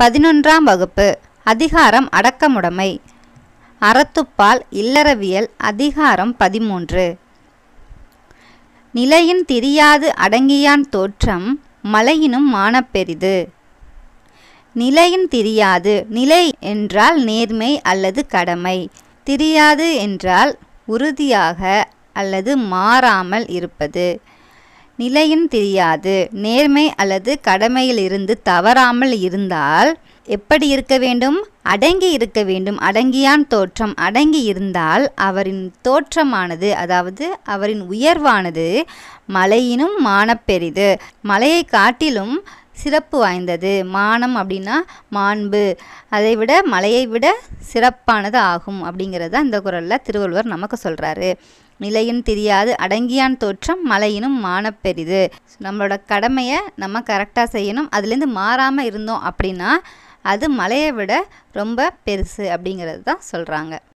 பதினொன்றாம் வகுப்பு அதிகாரம் அடக்கமுடைமை அறத்துப்பால் இல்லறவியல் அதிகாரம் பதிமூன்று நிலையின் திரியாது அடங்கியான் தோற்றம் மலையினும் மானப்பெரிது நிலையின் திரியாது நிலை என்றால் நேர்மை அல்லது கடமை திரியாது என்றால் உறுதியாக அல்லது மாறாமல் இருப்பது நிலையும் தெரியாது நேர்மை அல்லது கடமையிலிருந்து தவறாமல் இருந்தால் எப்படி இருக்க வேண்டும் அடங்கி இருக்க வேண்டும் அடங்கியான் தோற்றம் அடங்கி இருந்தால் அவரின் தோற்றமானது அதாவது அவரின் உயர்வானது மலையினும் மானப்பெரிது மலையை காட்டிலும் சிறப்பு வாய்ந்தது மானம் அப்படின்னா மாண்பு அதை விட மலையை விட சிறப்பானது ஆகும் அப்படிங்கிறத இந்த குரலில் திருவள்ளுவர் நமக்கு சொல்கிறாரு நிலையின் தெரியாது அடங்கியான் தோற்றம் மலையினும் மானப்பெரிது நம்மளோட கடமையை நம்ம கரெக்டாக செய்யணும் அதுலேருந்து மாறாமல் இருந்தோம் அப்படின்னா அது மலையை விட ரொம்ப பெருசு அப்படிங்கிறது தான் சொல்கிறாங்க